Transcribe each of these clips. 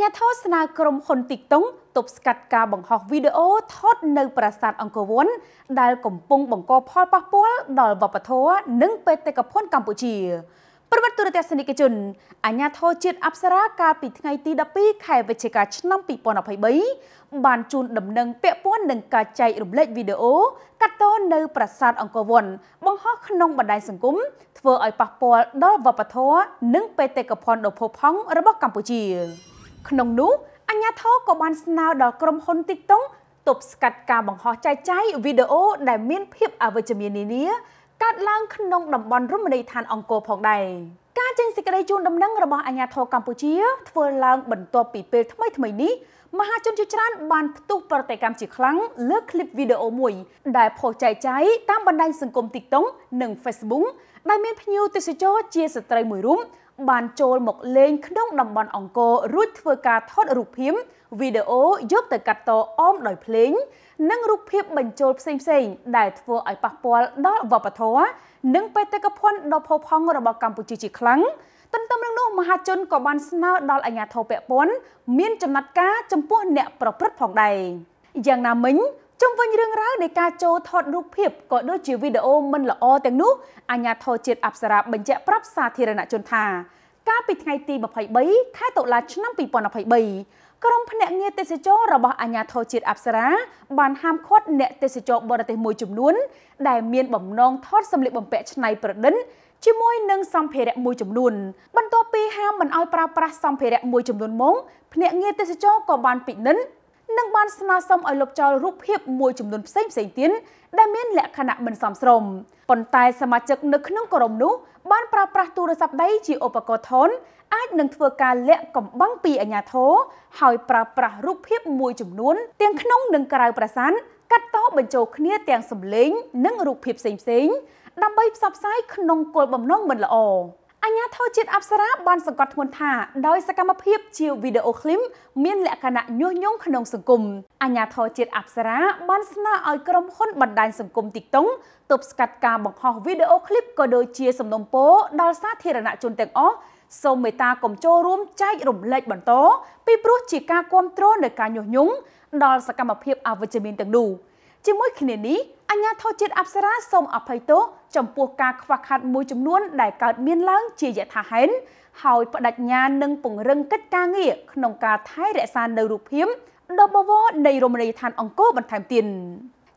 ញ្ញាធរស្នើក្រុមហ៊ុនទីកតុងទប់ស្កាត់ការបង្ហោះវីដេអូថតនៅប្រាសាទអង្គរវត្តដែលកំពុងបង្កផលប៉ះពាល់ដល់វប្បធម៌និងបេតិកភណ្ឌកម្ពុជាប្រិមត្តទូរទស្សនិកជនអាញាធរជាតិអប្សរាកាលពីថ្ងៃទី12ខែវិច្ឆិកាឆ្នាំ2023បានជូនដំណឹងពាក់ព័ន្ធនឹងការចែករំលែកវីដេអូកាត់តនៅប្រាសាទអង្គរវត្តបង្ហោះក្នុងបណ្ដាញសង្គមធ្វើឲ្យប៉ះពាល់ដល់វប្បធម៌និងបេតិកភណ្ឌដ៏ផូរផង់របស់កម្ពុជាក្នុងនោះអញ្ញាធរក៏បានស្នើដល់ក្រុមហ៊ុន TikTok ទប់ស្កាត់ការបង្ហោះចែកចាយវីដេអូដែលមាន ភាពអវិជ្ជមាននានាកើតឡើងក្នុងតំបន់រមណីយដ្ឋានអង្គរផងដែរការចេញសេចក្តីជូនដំណឹងរបស់អាជ្ញាធរកម្ពុជា ធ្វើឡើងបន្ទាប់ពីពេលថ្មីថ្មីនេះមហាជនជាច្រើនបានផ្ទុះប្រតិកម្មជាខ្លាំងលើคลิปវីដេអូមួយ ដែលផុសចែកចាយតាមបណ្ដាញសង្គម TikTok និង Facebook ដែលមានភ្ញៀវទេសចរជាស្ត្រីមួយរូបបានចូលមកលេងក្នុងតំបន់អង្គររួចធ្វើការថតរូបភាពវីដេអូយកទៅកាត់តអមដោយភ្លេង និងរូបភាពបញ្ចូលផ្សេងផ្សេងដែល ធ្វើឲ្យប៉ះពាល់ដល់វប្បធម៌និងបេតិកភណ្ឌដ៏ផូរផង់របស់កម្ពុជាជាខ្លាំងទន្ទឹមនឹងនោះមហាជនក៏បានស្នើដល់អាជ្ញាធរពាក់ព័ន្ធមានចំណាត់ការចំពោះអ្នកប្រព្រឹត្តផងដែរយ៉ាងណាមិញជំវិញរឿងរ៉ាវនៃការចូលថតរូបភាពក៏ដូចជាវីដេអូមិនល្អទាំងនោះអាជ្ញាធរជាតិអប្សរាបញ្ជាក់ប្រាប់សាធារណជនថាកាលពីថ្ងៃទី23ខែតុលាឆ្នាំ2023ក្រុមភ្នាក់ងារទេសចររបស់អាជ្ញាធរជាតិអប្សរាបានហាមឃាត់អ្នកទេសចរបរទេសមួយចំនួន ដែលមានបំណងថតសម្លៀកបំពាក់ឆ្នៃប្រឌិនជាមួយនឹងសម្ភារៈមួយចំនួនបន្ទាប់ពីហាមមិនឲ្យប្រើប្រាស់សម្ភារៈមួយចំនួនមកភ្នាក់ងារទេសចរក៏បានពិនិត្យនិងបានស្នើសុំឲ្យលុបចោលរូបភាពមួយចំនួនផ្សេងផ្សេងទៀតដែលមានលក្ខណៈមិនសមស្របប៉ុន្តែសមាជិកនៅក្នុងក្រុមនោះបានប្រើប្រាស់ទូរស័ព្ទដៃជាឧបករណ៍ធនអាចនឹងធ្វើការលាក់កំបាំងពីអាញាធរហើយប្រើប្រាស់រូបភាពមួយចំនួនទាំងក្នុងនិងក្រៅប្រាសាទកាត់តបញ្ចូលគ្នាទាំងសម្លេង និងរូបភាពផ្សេងៗដើម្បីផ្សព្វផ្សាយក្នុងគោលបំណងមិនល្អញ្ញាធរជាតិអប្សរាបានសង្កត់ធ្ងន់ថាដោយសកម្មភាពជាវីដេអូឃ្លីមមានលក្ខណៈញុះញង់ក្នុងសង្គមអញ្ញាធរជាតិអប្សរាបានស្នើឲ្យក្រុមហ៊ុនបណ្ដាញសង្គម TikTok ទប់ស្កាត់ការបង្ហោះវីដេអូឃ្លីបក៏ដូចជាសំណុំពរដល់សាធារណជនទាំងអស់សូមមេត្តាកុំចូលរួមចែករំលែកបន្តពីព្រោះជាការគ្រប់គ្រងនៃការញុះញង់ដល់សកម្មភាពអវិជ្ជមានទាំងនោះ ជាមួយគ្នានេះអញ្ញាធិជាតិអប្សរាសូមអភ័យទោសចំពោះការខ្វះខាតមួយចំនួនដែលកើតមានឡើងជាយថាហេតុហើយបដិញ្ញានិងពង្រឹងកិច្ចការងារក្នុងការថែរក្សានៅរូបភាពដបវនៃរមណីយដ្ឋានអង្គរបន្ថែមទៀត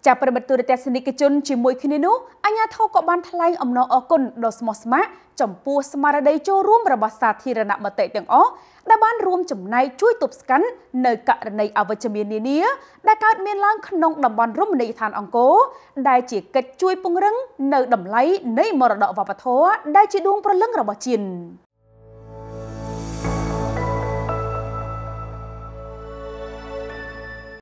ចាប់ប្រិមត្តទូរទស្សនិកជនជាមួយគ្នានោះអាញាធរក៏បានថ្លែងអំណរអគុណដល់ស្មោះស្ម័គ្រចំពោះស្មារតីចូលរួមរបស់សាធារណមតិទាំងអស់ដែលបានរួមចំណែកជួយទប់ស្កាត់នៅករណីអវិជ្ជមាននានាដែលកើតមានឡើងក្នុងតំបន់រមណីយដ្ឋានអង្គរដែលជាកិច្ចជួយ ពង្រឹងនៅតម្លៃ នៃមរតកវប្បធម៌ដែលជាដួងព្រលឹងរបស់ជាតិ